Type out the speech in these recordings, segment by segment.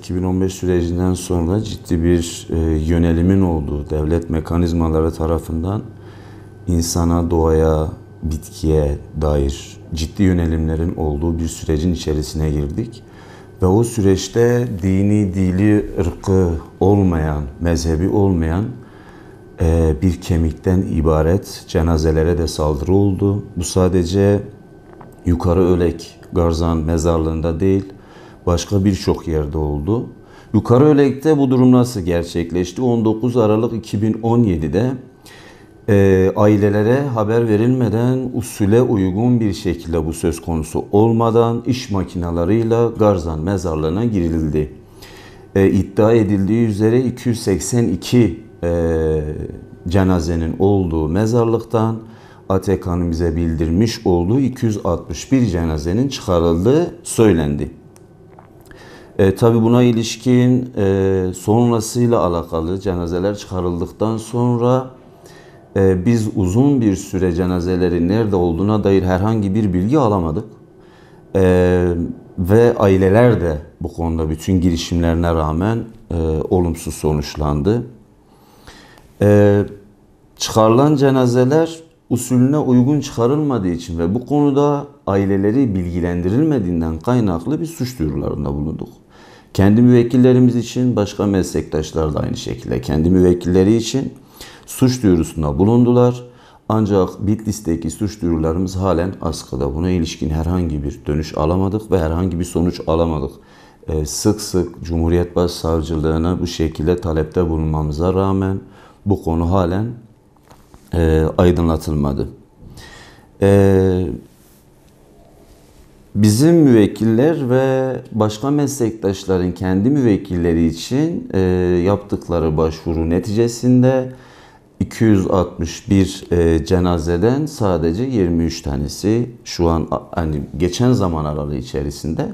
2015 sürecinden sonra ciddi bir e, yönelimin olduğu devlet mekanizmaları tarafından insana, doğaya, bitkiye dair ciddi yönelimlerin olduğu bir sürecin içerisine girdik. Ve o süreçte dini, dili, ırkı olmayan, mezhebi olmayan e, bir kemikten ibaret cenazelere de saldırı oldu. Bu sadece yukarı ölek Garzan mezarlığında değil, başka birçok yerde oldu. Yukarı Ölek'te bu durum nasıl gerçekleşti? 19 Aralık 2017'de e, ailelere haber verilmeden usule uygun bir şekilde bu söz konusu olmadan iş makinalarıyla Garzan mezarlığına girildi. E, iddia edildiği üzere 282 e, cenazenin olduğu mezarlıktan ATK'nın bize bildirmiş olduğu 261 cenazenin çıkarıldığı söylendi. E, Tabi buna ilişkin e, sonrasıyla alakalı cenazeler çıkarıldıktan sonra e, biz uzun bir süre cenazelerin nerede olduğuna dair herhangi bir bilgi alamadık. E, ve aileler de bu konuda bütün girişimlerine rağmen e, olumsuz sonuçlandı. E, çıkarılan cenazeler usulüne uygun çıkarılmadığı için ve bu konuda aileleri bilgilendirilmediğinden kaynaklı bir suç duyurularında bulunduk. Kendi müvekkillerimiz için başka meslektaşlar da aynı şekilde kendi müvekkilleri için suç duyurusunda bulundular. Ancak Bitlis'teki suç duyurularımız halen askıda. Buna ilişkin herhangi bir dönüş alamadık ve herhangi bir sonuç alamadık. Ee, sık sık Cumhuriyet Başsavcılığına bu şekilde talepte bulunmamıza rağmen bu konu halen e, aydınlatılmadı. E, bizim müvekkiller ve başka meslektaşların kendi müvekkilleri için e, yaptıkları başvuru neticesinde 261 e, cenazeden sadece 23 tanesi şu an hani geçen zaman aralığı içerisinde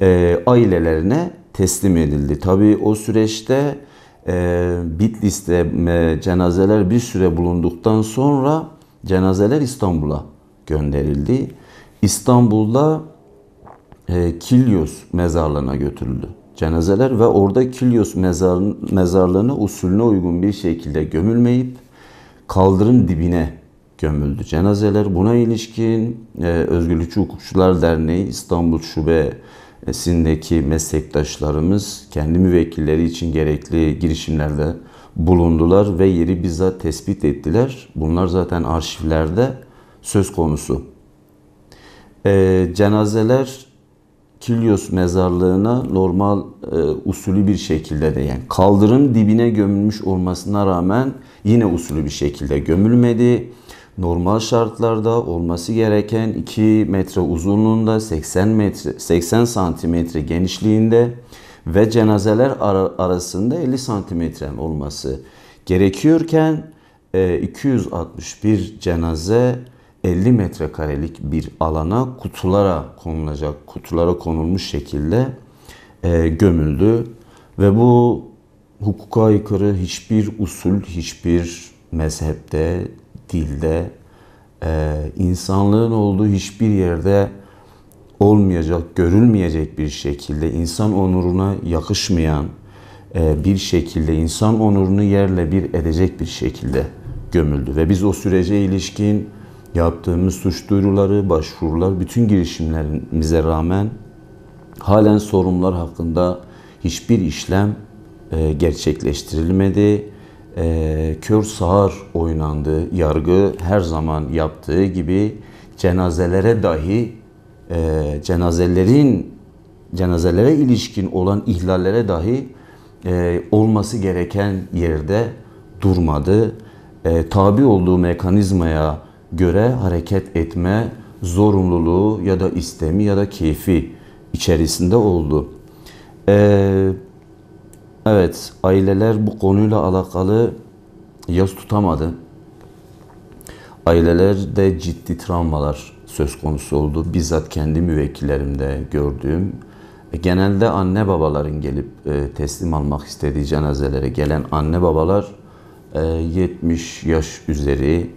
e, ailelerine teslim edildi. Tabii o süreçte e, Bitlis'te e, cenazeler bir süre bulunduktan sonra cenazeler İstanbul'a gönderildi. İstanbul'da e, Kilyos mezarlığına götürüldü cenazeler ve orada Kilyos mezar, mezarlığına usulüne uygun bir şekilde gömülmeyip kaldırın dibine gömüldü cenazeler. Buna ilişkin e, Özgürlükçü Hukukçular Derneği İstanbul Şube sindeki meslektaşlarımız kendi müvekkilleri için gerekli girişimlerde bulundular ve yeri bizzat tespit ettiler. Bunlar zaten arşivlerde söz konusu. Ee, cenazeler Kilyos mezarlığına normal e, usulü bir şekilde de yani kaldırım dibine gömülmüş olmasına rağmen yine usulü bir şekilde gömülmedi normal şartlarda olması gereken 2 metre uzunluğunda 80 metre 80 santimetre genişliğinde ve cenazeler ar- arasında 50 santimetre olması gerekiyorken e, 261 cenaze 50 metrekarelik bir alana kutulara konulacak, kutulara konulmuş şekilde e, gömüldü. Ve bu hukuka aykırı hiçbir usul, hiçbir mezhepte dilde, e, insanlığın olduğu hiçbir yerde olmayacak, görülmeyecek bir şekilde insan onuruna yakışmayan e, bir şekilde, insan onurunu yerle bir edecek bir şekilde gömüldü. Ve biz o sürece ilişkin yaptığımız suç duyuruları, başvurular, bütün girişimlerimize rağmen halen sorunlar hakkında hiçbir işlem e, gerçekleştirilmedi e, kör sağır oynandı. Yargı her zaman yaptığı gibi cenazelere dahi e, cenazelerin cenazelere ilişkin olan ihlallere dahi e, olması gereken yerde durmadı. E, tabi olduğu mekanizmaya göre hareket etme zorunluluğu ya da istemi ya da keyfi içerisinde oldu. Eee Evet, aileler bu konuyla alakalı yaz tutamadı. Ailelerde ciddi travmalar söz konusu oldu. Bizzat kendi müvekkillerimde gördüğüm. E, genelde anne babaların gelip e, teslim almak istediği cenazelere gelen anne babalar 70 e, yaş üzeri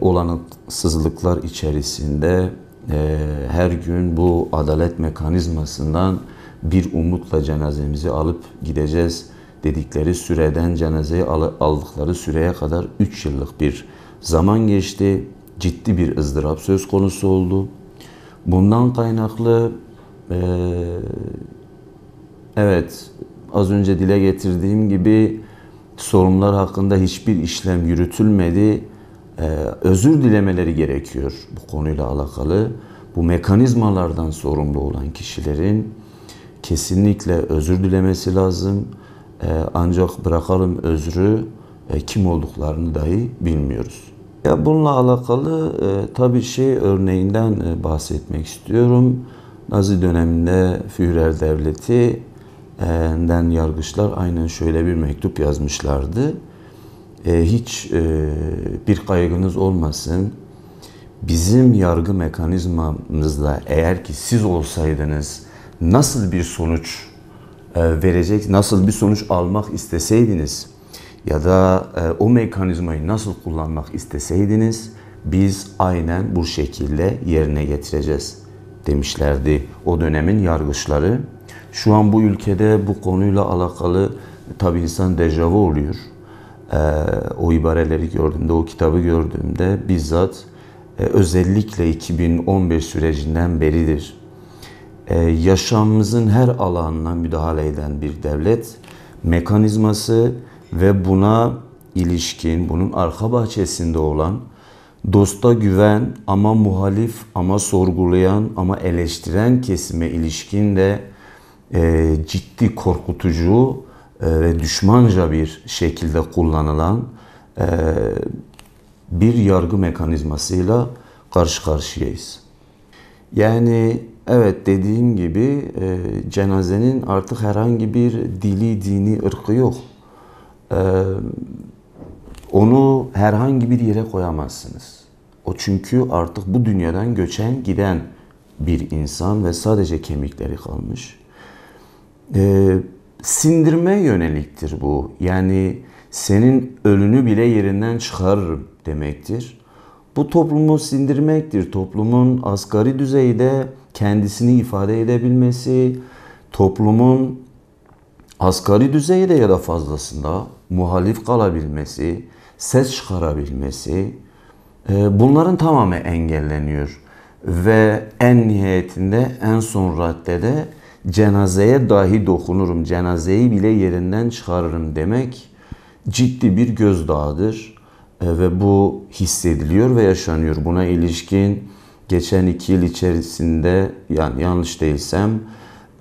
olanıksızlıklar içerisinde her gün bu adalet mekanizmasından bir umutla cenazemizi alıp gideceğiz dedikleri süreden cenazeyi aldıkları süreye kadar 3 yıllık bir zaman geçti. Ciddi bir ızdırap söz konusu oldu. Bundan kaynaklı e, evet az önce dile getirdiğim gibi sorunlar hakkında hiçbir işlem yürütülmedi. Ee, özür dilemeleri gerekiyor bu konuyla alakalı. Bu mekanizmalardan sorumlu olan kişilerin kesinlikle özür dilemesi lazım. E, ancak bırakalım özrü e, kim olduklarını dahi bilmiyoruz. Ya bununla alakalı e, tabii şey örneğinden e, bahsetmek istiyorum. Nazi döneminde Führer Devleti e, den yargıçlar aynen şöyle bir mektup yazmışlardı. E, hiç e, bir kaygınız olmasın. Bizim yargı mekanizmamızda eğer ki siz olsaydınız nasıl bir sonuç e, verecek, nasıl bir sonuç almak isteseydiniz ya da e, o mekanizmayı nasıl kullanmak isteseydiniz biz aynen bu şekilde yerine getireceğiz demişlerdi o dönemin yargıçları. Şu an bu ülkede bu konuyla alakalı tabi insan dejavu oluyor. E, o ibareleri gördüğümde, o kitabı gördüğümde bizzat özellikle 2015 sürecinden beridir ee, yaşamımızın her alanına müdahale eden bir devlet mekanizması ve buna ilişkin, bunun arka bahçesinde olan dosta güven ama muhalif ama sorgulayan ama eleştiren kesime ilişkin de e, ciddi korkutucu e, ve düşmanca bir şekilde kullanılan e, bir yargı mekanizmasıyla karşı karşıyayız. Yani evet dediğim gibi e, cenazenin artık herhangi bir dili, dini, ırkı yok. E, onu herhangi bir yere koyamazsınız. O çünkü artık bu dünyadan göçen giden bir insan ve sadece kemikleri kalmış. E, sindirme yöneliktir bu. Yani senin ölünü bile yerinden çıkarırım demektir. Bu toplumu sindirmektir. Toplumun asgari düzeyde kendisini ifade edebilmesi, toplumun asgari düzeyde ya da fazlasında muhalif kalabilmesi, ses çıkarabilmesi e, bunların tamamı engelleniyor. Ve en nihayetinde en son raddede cenazeye dahi dokunurum, cenazeyi bile yerinden çıkarırım demek ciddi bir gözdağıdır. E, ve bu hissediliyor ve yaşanıyor. Buna ilişkin geçen iki yıl içerisinde yani yanlış değilsem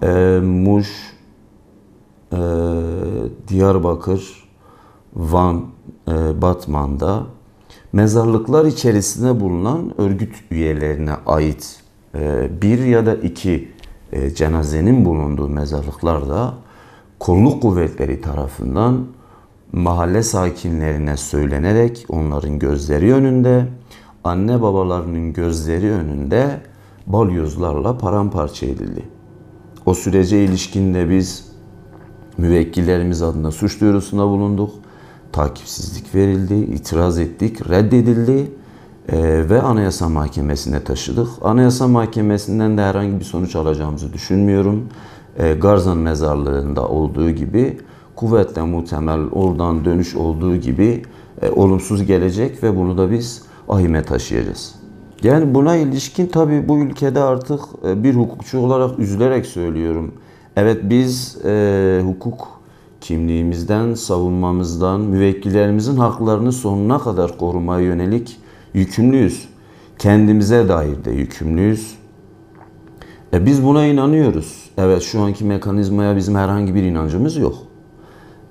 e, Muş, e, Diyarbakır, Van, e, Batman'da mezarlıklar içerisinde bulunan örgüt üyelerine ait e, bir ya da iki e, cenazenin bulunduğu mezarlıklarda kolluk kuvvetleri tarafından mahalle sakinlerine söylenerek onların gözleri önünde, anne babalarının gözleri önünde balyozlarla paramparça edildi. O sürece ilişkinde biz müvekkillerimiz adına suç duyurusunda bulunduk. Takipsizlik verildi, itiraz ettik, reddedildi ee, ve Anayasa Mahkemesi'ne taşıdık. Anayasa Mahkemesi'nden de herhangi bir sonuç alacağımızı düşünmüyorum. Ee, Garzan mezarlığında olduğu gibi kuvvetle muhtemel oradan dönüş olduğu gibi e, olumsuz gelecek ve bunu da biz ahime taşıyacağız. Yani buna ilişkin tabii bu ülkede artık e, bir hukukçu olarak üzülerek söylüyorum. Evet biz e, hukuk kimliğimizden, savunmamızdan, müvekkillerimizin haklarını sonuna kadar korumaya yönelik yükümlüyüz. Kendimize dair de yükümlüyüz. E biz buna inanıyoruz. Evet şu anki mekanizmaya bizim herhangi bir inancımız yok.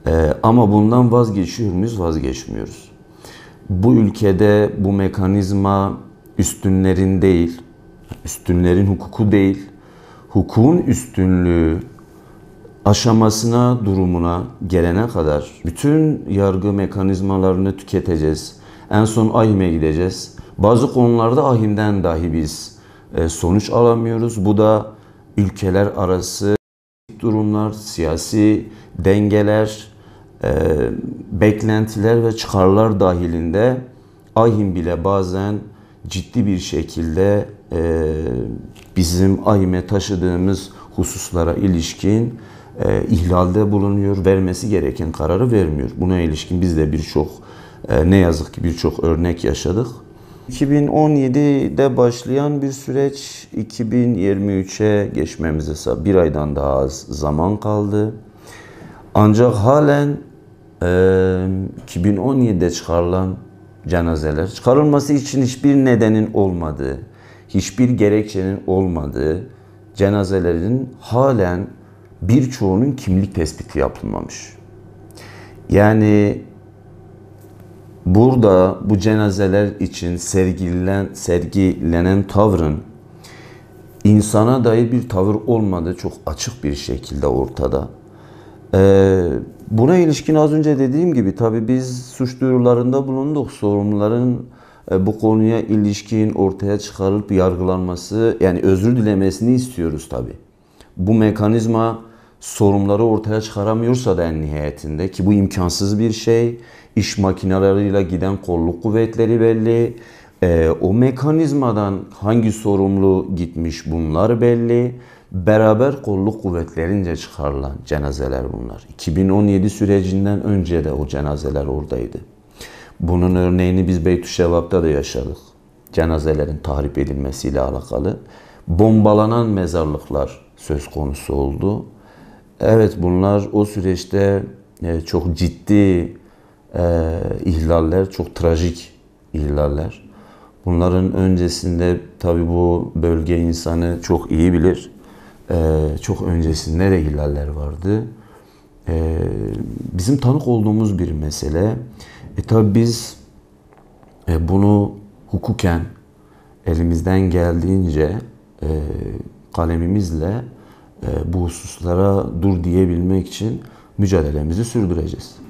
Ee, ama bundan vazgeçiyor muyuz? Vazgeçmiyoruz. Bu ülkede bu mekanizma üstünlerin değil, üstünlerin hukuku değil, hukukun üstünlüğü aşamasına, durumuna gelene kadar bütün yargı mekanizmalarını tüketeceğiz. En son ahime gideceğiz. Bazı konularda ahimden dahi biz e, sonuç alamıyoruz. Bu da ülkeler arası durumlar, siyasi dengeler, e, beklentiler ve çıkarlar dahilinde ahim bile bazen ciddi bir şekilde e, bizim ahime taşıdığımız hususlara ilişkin e, ihlalde bulunuyor, vermesi gereken kararı vermiyor. Buna ilişkin biz de birçok e, ne yazık ki birçok örnek yaşadık. 2017'de başlayan bir süreç 2023'e geçmemize bir aydan daha az zaman kaldı. Ancak halen e, 2017'de çıkarılan cenazeler çıkarılması için hiçbir nedenin olmadığı, hiçbir gerekçenin olmadığı cenazelerin halen birçoğunun kimlik tespiti yapılmamış. Yani burada bu cenazeler için sergilen, sergilenen tavrın insana dair bir tavır olmadığı çok açık bir şekilde ortada. Ee, buna ilişkin az önce dediğim gibi tabi biz suç duyurularında bulunduk. Sorumluların e, bu konuya ilişkin ortaya çıkarılıp yargılanması yani özür dilemesini istiyoruz tabi. Bu mekanizma sorumluları ortaya çıkaramıyorsa da en nihayetinde ki bu imkansız bir şey. iş makineleriyle giden kolluk kuvvetleri belli. E, o mekanizmadan hangi sorumlu gitmiş bunlar belli beraber kolluk kuvvetlerince çıkarılan cenazeler bunlar. 2017 sürecinden önce de o cenazeler oradaydı. Bunun örneğini biz Beytüşşevap'ta da yaşadık. Cenazelerin tahrip edilmesiyle alakalı. Bombalanan mezarlıklar söz konusu oldu. Evet bunlar o süreçte e, çok ciddi e, ihlaller, çok trajik ihlaller. Bunların öncesinde tabi bu bölge insanı çok iyi bilir e, çok öncesinde de ihlaller vardı. E, bizim tanık olduğumuz bir mesele. E tabi biz e, bunu hukuken elimizden geldiğince e, kalemimizle e, bu hususlara dur diyebilmek için mücadelemizi sürdüreceğiz.